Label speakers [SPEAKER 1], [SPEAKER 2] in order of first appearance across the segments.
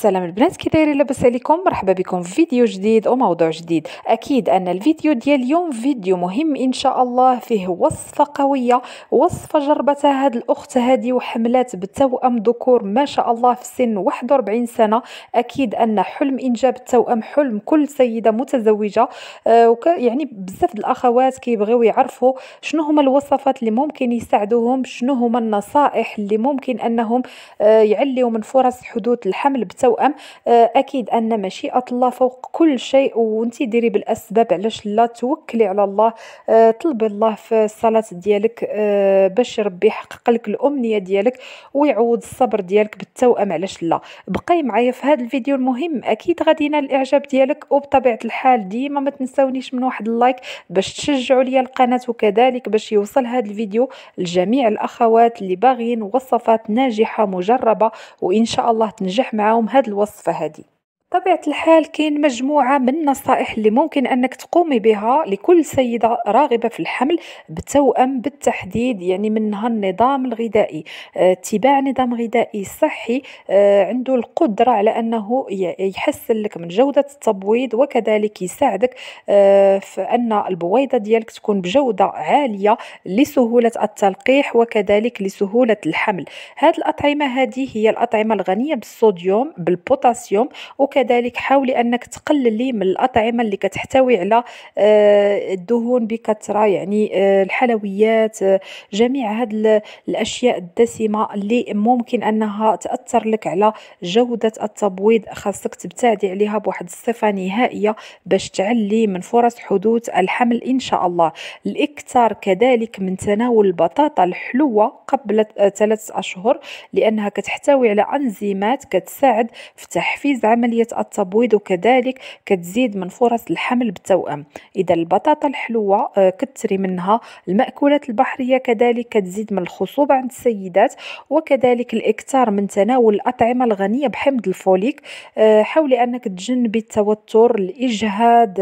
[SPEAKER 1] السلام البنات كي دايرين لاباس عليكم مرحبا بكم في فيديو جديد وموضوع جديد اكيد ان الفيديو ديال اليوم فيديو مهم ان شاء الله فيه وصفه قويه وصفه جربتها هاد الاخت هادي وحملات بالتوام ذكور ما شاء الله في سن 41 سنه اكيد ان حلم انجاب التوام حلم كل سيده متزوجه آه يعني بزاف الاخوات كيبغيو يعرفوا شنو هما الوصفات اللي ممكن يساعدوهم شنو هما النصائح اللي ممكن انهم آه يعليو من فرص حدوث الحمل بالتوأم التوأم آه، اكيد ان مشيئه الله فوق كل شيء وانت ديري بالاسباب علاش لا توكلي على الله آه، طلبي الله في الصلاه ديالك آه، باش ربي يحقق لك الامنيه ديالك ويعوض الصبر ديالك بالتوأم علاش لا بقاي معايا في هذا الفيديو المهم اكيد غادي ينال الاعجاب ديالك وبطبيعه الحال ديما ما تنساونيش من واحد اللايك باش تشجعوا ليا القناه وكذلك باش يوصل هذا الفيديو لجميع الاخوات اللي باغيين وصفات ناجحه مجربه وان شاء الله تنجح معاهم هذه الوصفة هذه طبيعة الحال كاين مجموعة من النصائح اللي ممكن أنك تقومي بها لكل سيدة راغبة في الحمل بتوأم بالتحديد يعني منها النظام الغذائي آه، اتباع نظام غذائي صحي اه عنده القدرة على أنه يحسن لك من جودة التبويض وكذلك يساعدك اه في أن البويضة ديالك تكون بجودة عالية لسهولة التلقيح وكذلك لسهولة الحمل هذه الأطعمة هذه هي الأطعمة الغنية بالصوديوم بالبوتاسيوم وكذلك كذلك حاولي انك تقللي من الاطعمه اللي كتحتوي على آه، الدهون بكثره يعني آه، الحلويات آه، جميع هاد الاشياء الدسمه اللي ممكن انها تاثر لك على جوده التبويض خاصك تبتعدي عليها بواحد الصفه نهائيه باش تعلي من فرص حدوث الحمل ان شاء الله الاكثار كذلك من تناول البطاطا الحلوه قبل ثلاث اشهر لانها كتحتوي على انزيمات كتساعد في تحفيز عمليه التبويض وكذلك كتزيد من فرص الحمل بالتوأم إذا البطاطا الحلوة آه، كتري منها المأكولات البحرية كذلك كتزيد من الخصوبة عند السيدات وكذلك الإكثار من تناول الأطعمة الغنية بحمض الفوليك آه، حاولي أنك تجنبي التوتر الإجهاد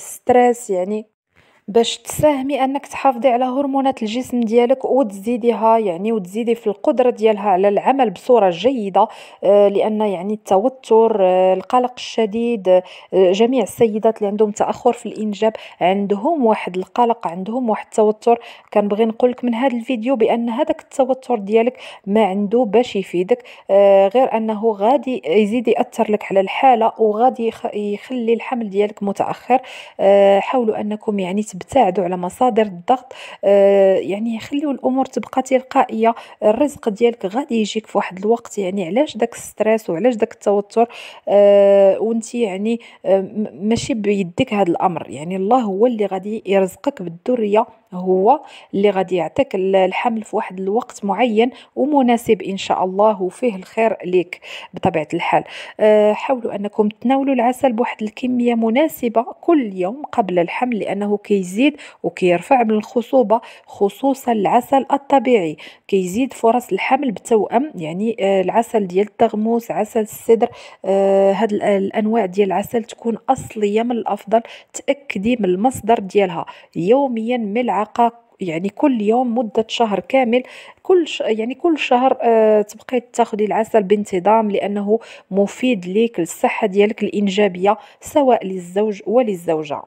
[SPEAKER 1] ستريس آه، يعني باش تساهمي انك تحافظي على هرمونات الجسم ديالك وتزيديها يعني وتزيدي في القدره ديالها على العمل بصوره جيده آه، لان يعني التوتر آه، القلق الشديد آه، جميع السيدات اللي عندهم تاخر في الانجاب عندهم واحد القلق عندهم واحد التوتر كنبغي نقولك من هذا الفيديو بان هذاك التوتر ديالك ما عنده باش يفيدك غير انه غادي يزيد ياثر لك على الحاله وغادي يخلي الحمل ديالك متاخر حاولوا انكم يعني تب يبتعدوا على مصادر الضغط آه، يعني خليوا الامور تبقى تلقائيه الرزق ديالك غادي يجيك في واحد الوقت يعني علاش داك الستريس وعلاش داك التوتر آه، وانت يعني آه، ماشي بيدك هذا الامر يعني الله هو اللي غادي يرزقك بالذريه هو اللي غادي يعطيك الحمل في واحد الوقت معين ومناسب ان شاء الله وفيه الخير ليك بطبيعه الحال أه، حاولوا انكم تناولوا العسل بواحد الكميه مناسبه كل يوم قبل الحمل لانه كيزيد وكيرفع من الخصوبه خصوصا العسل الطبيعي كيزيد فرص الحمل بتوام يعني أه، العسل ديال التغموس عسل السدر أه، هاد الانواع ديال العسل تكون اصليه من الافضل تاكدي من المصدر ديالها يوميا ملعقه الاعاقه يعني كل يوم مدة شهر كامل كل ش... يعني كل شهر آه تبقي تاخدي العسل بانتظام لأنه مفيد ليك للصحة ديالك الإنجابية سواء للزوج وللزوجة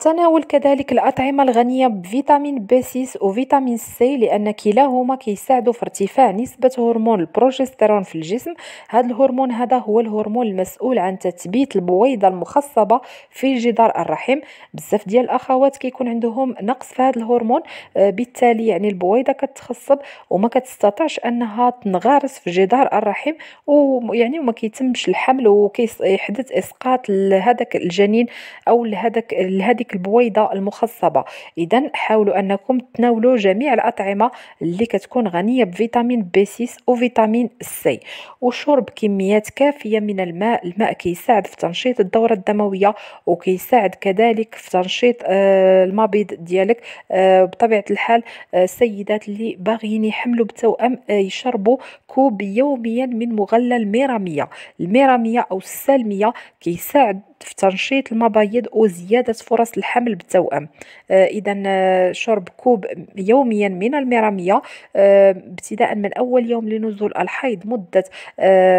[SPEAKER 1] تناول كذلك الأطعمة الغنية بفيتامين بي 6 وفيتامين سي لأن كلاهما كيساعدوا في ارتفاع نسبة هرمون البروجستيرون في الجسم هذا الهرمون هذا هو الهرمون المسؤول عن تثبيت البويضة المخصبة في جدار الرحم بزاف ديال الأخوات كيكون عندهم نقص في هذا الهرمون آه، بالتالي يعني البويضة كتخصب وما كتستطعش أنها تنغرس في جدار الرحم ويعني وما كيتمش الحمل وكيحدث إسقاط لهذاك الجنين أو لهذاك لهذيك ديك البويضه المخصبه اذا حاولوا انكم تناولوا جميع الاطعمه اللي كتكون غنيه بفيتامين بي 6 وفيتامين سي وشرب كميات كافيه من الماء الماء كيساعد في تنشيط الدوره الدمويه وكيساعد كذلك في تنشيط آه المبيض ديالك آه بطبيعه الحال آه السيدات اللي باغيين يحملوا بتوام آه، يشربوا كوب يوميا من مغلل ميراميه الميراميه او السالميه كيساعد في تنشيط المبايض وزيادة زيادة فرص الحمل بالتوأم آه، إذا آه، شرب كوب يوميا من الميرامية آه، ابتداء من أول يوم لنزول الحيض مدة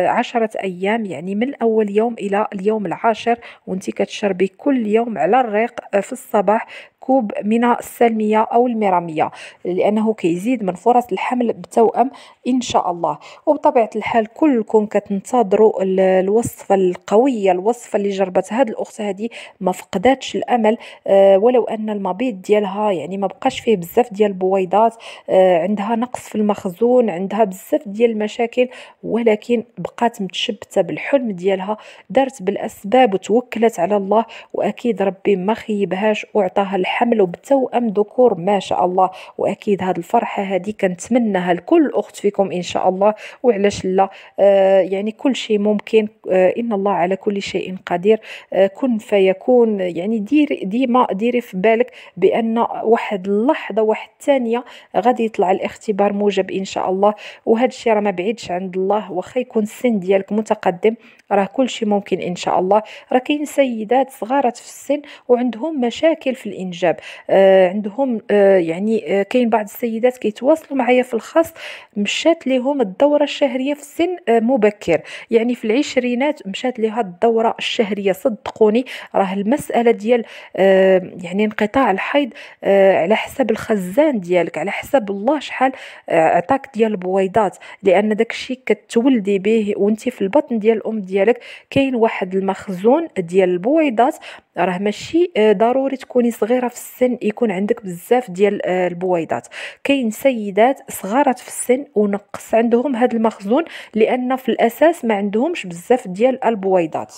[SPEAKER 1] عشرة أيام يعني من أول يوم إلى اليوم العاشر وانت كتشربي كل يوم على الريق في الصباح كوب من السلمية أو الميرامية لأنه كيزيد من فرص الحمل بالتوأم إن شاء الله وبطبيعة الحال كلكم كتنتظروا الوصفة القوية الوصفة اللي جربتها هاد الاخت هادي ما فقداتش الامل آه ولو ان المبيض ديالها يعني ما بقاش فيه بزاف ديال البويضات آه عندها نقص في المخزون عندها بزاف ديال المشاكل ولكن بقات متشبته بالحلم ديالها دارت بالاسباب وتوكلت على الله واكيد ربي ما خيبهاش وعطاها الحمل وبتوأم ذكور ما شاء الله واكيد هاد الفرحه هادي كنتمناها لكل اخت فيكم ان شاء الله وعلاش لا آه يعني كل شيء ممكن آه ان الله على كل شيء قدير آه، كن فيكون يعني دير ديما ديري في بالك بان واحد اللحظه واحد الثانيه غادي يطلع الاختبار موجب ان شاء الله وهذا الشيء راه ما بعيدش عند الله واخا يكون السن ديالك متقدم راه كل شيء ممكن ان شاء الله راه كاين سيدات صغارات في السن وعندهم مشاكل في الانجاب آه عندهم آه يعني آه كاين بعض السيدات كيتواصلوا معايا في الخاص مشات لهم الدوره الشهريه في السن آه مبكر يعني في العشرينات مشات لها الدوره الشهريه صدقوني راه المساله ديال آه، يعني انقطاع الحيض آه، على حسب الخزان ديالك على حسب الله شحال آه، عطاك ديال البويضات لان داك الشيء كتولدي به وانت في البطن ديال الام ديالك كاين واحد المخزون ديال البويضات راه ماشي ضروري تكوني صغيره في السن يكون عندك بزاف ديال البويضات كاين سيدات صغارات في السن ونقص عندهم هذا المخزون لان في الاساس ما عندهمش بزاف ديال البويضات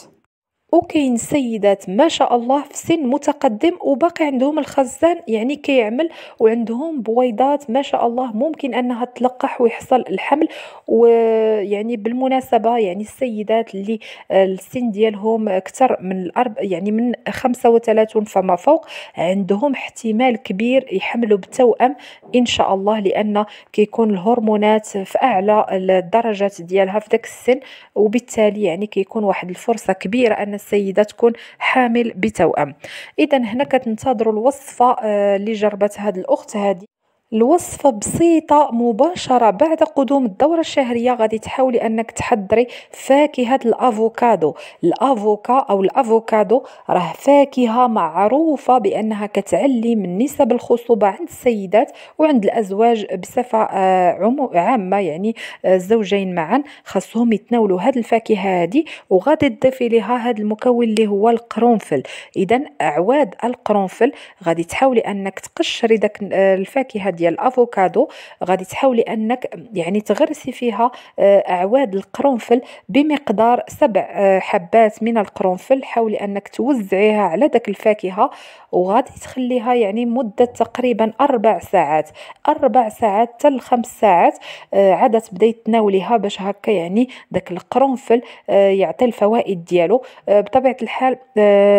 [SPEAKER 1] وكاين سيدات ما شاء الله في سن متقدم وباقي عندهم الخزان يعني كيعمل وعندهم بويضات ما شاء الله ممكن انها تلقح ويحصل الحمل ويعني بالمناسبه يعني السيدات اللي آه، السن ديالهم اكثر من الارب يعني من 35 فما فوق عندهم احتمال كبير يحملوا بالتوأم ان شاء الله لان كيكون الهرمونات في اعلى الدرجات ديالها في ذاك السن وبالتالي يعني كيكون واحد الفرصه كبيره ان السيده تكون حامل بتوأم اذا هنا كتنتظروا الوصفه اللي آه، جربت هاد الاخت هذه الوصفه بسيطه مباشره بعد قدوم الدوره الشهريه غادي تحاولي انك تحضري فاكهه الافوكادو الافوكا او الافوكادو راه فاكهه معروفه بانها كتعلي من نسب الخصوبه عند السيدات وعند الازواج بصفه آه، عامه يعني آه، الزوجين معا خاصهم يتناولوا هذه الفاكهه هذه وغادي تضيفي لها هذا المكون اللي هو القرنفل اذا اعواد القرنفل غادي تحاولي انك تقشري داك آه، الفاكهه دي ديال الافوكادو غادي تحاولي انك يعني تغرسي فيها آه، اعواد القرنفل بمقدار سبع آه، حبات من القرنفل حاولي انك توزعيها على داك الفاكهه وغادي تخليها يعني مده تقريبا اربع ساعات اربع ساعات حتى لخمس ساعات آه، عاد تبداي تناوليها باش هكا يعني داك القرنفل يعطي الفوائد ديالو بطبيعه الحال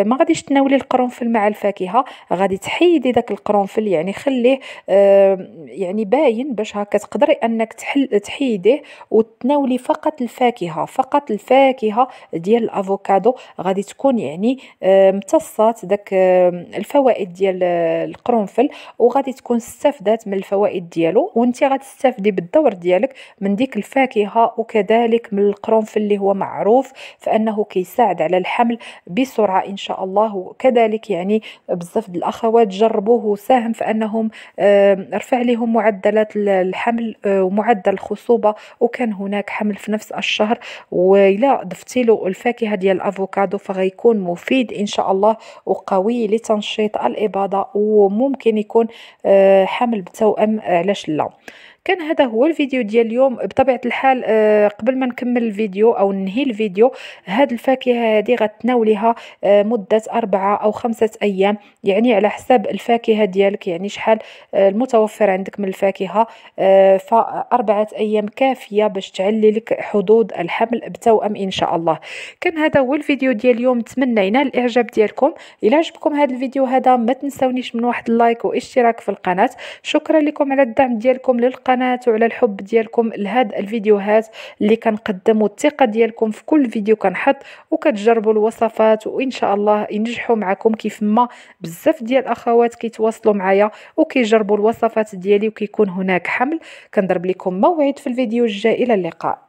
[SPEAKER 1] ما غاديش تناولي القرنفل مع الفاكهه غادي تحيدي داك القرنفل يعني خليه يعني باين باش هكا تقدري انك تحل تحيديه وتناولي فقط الفاكهه فقط الفاكهه ديال الافوكادو غادي تكون يعني آه، امتصات داك آه، الفوائد ديال آه، القرنفل وغادي تكون استفدت من الفوائد ديالو وانت غتستافدي بالدور ديالك من ديك الفاكهه وكذلك من القرنفل اللي هو معروف فانه كيساعد على الحمل بسرعه ان شاء الله وكذلك يعني بزاف الاخوات جربوه وساهم في انهم رفع لهم معدلات الحمل آه، ومعدل الخصوبه وكان هناك حمل في نفس الشهر وإلا ضفتي له الفاكهه ديال الافوكادو فغيكون مفيد ان شاء الله وقوي لتنشيط الاباضه وممكن يكون آه، حمل بتوأم علاش لا كان هذا هو الفيديو ديال اليوم بطبيعه الحال آه، قبل ما نكمل الفيديو او ننهي الفيديو هاد الفاكهه هادي غتناوليها آه، مده أربعة او خمسة ايام يعني على حساب الفاكهه ديالك يعني شحال آه، المتوفر عندك من الفاكهه فاربعه ايام كافيه باش تعلي لك حدود الحمل بتوأم ان شاء الله كان هذا هو الفيديو ديال اليوم نتمنى ينال الاعجاب ديالكم الى عجبكم هذا الفيديو هذا ما تنسونيش من واحد اللايك واشتراك في القناه شكرا لكم على الدعم ديالكم للقناه القناه على الحب ديالكم لهاد الفيديوهات اللي كنقدم الثقه ديالكم في كل فيديو كنحط وكتجربوا الوصفات وان شاء الله ينجحوا معكم كيف ما بزاف ديال الاخوات كيتواصلوا معايا وكيجربوا الوصفات ديالي وكيكون هناك حمل كنضرب لكم موعد في الفيديو الجاي الى اللقاء